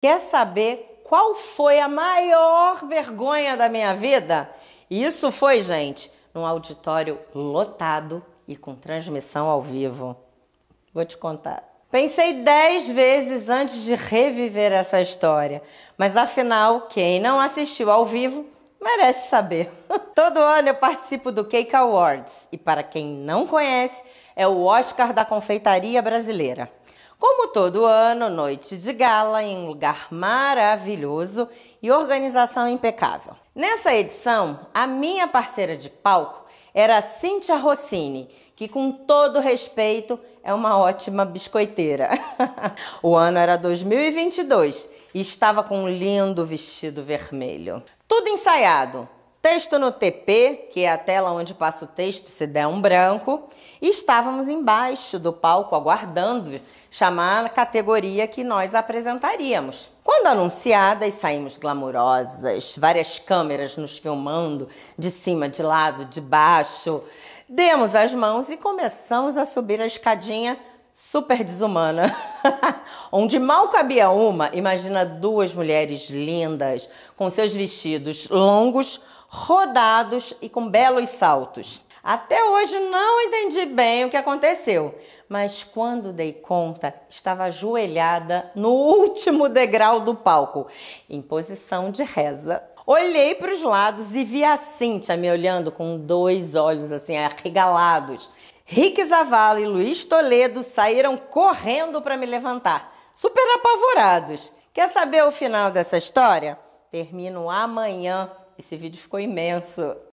Quer saber qual foi a maior vergonha da minha vida? Isso foi, gente, num auditório lotado e com transmissão ao vivo. Vou te contar. Pensei dez vezes antes de reviver essa história, mas afinal, quem não assistiu ao vivo merece saber. Todo ano eu participo do Cake Awards e, para quem não conhece, é o Oscar da confeitaria brasileira. Como todo ano, noite de gala em um lugar maravilhoso e organização impecável. Nessa edição, a minha parceira de palco era a Cíntia Rossini, que com todo respeito é uma ótima biscoiteira. o ano era 2022 e estava com um lindo vestido vermelho. Tudo ensaiado, Texto no TP, que é a tela onde passa o texto se der um branco, e estávamos embaixo do palco aguardando chamar a categoria que nós apresentaríamos. Quando anunciadas, saímos glamurosas, várias câmeras nos filmando, de cima, de lado, de baixo. Demos as mãos e começamos a subir a escadinha super desumana. onde mal cabia uma, imagina duas mulheres lindas, com seus vestidos longos, rodados e com belos saltos. Até hoje não entendi bem o que aconteceu, mas quando dei conta, estava ajoelhada no último degrau do palco, em posição de reza. Olhei para os lados e vi a Cíntia me olhando com dois olhos assim arregalados. Rick Zavala e Luiz Toledo saíram correndo para me levantar super apavorados. Quer saber o final dessa história? Termino amanhã. Esse vídeo ficou imenso.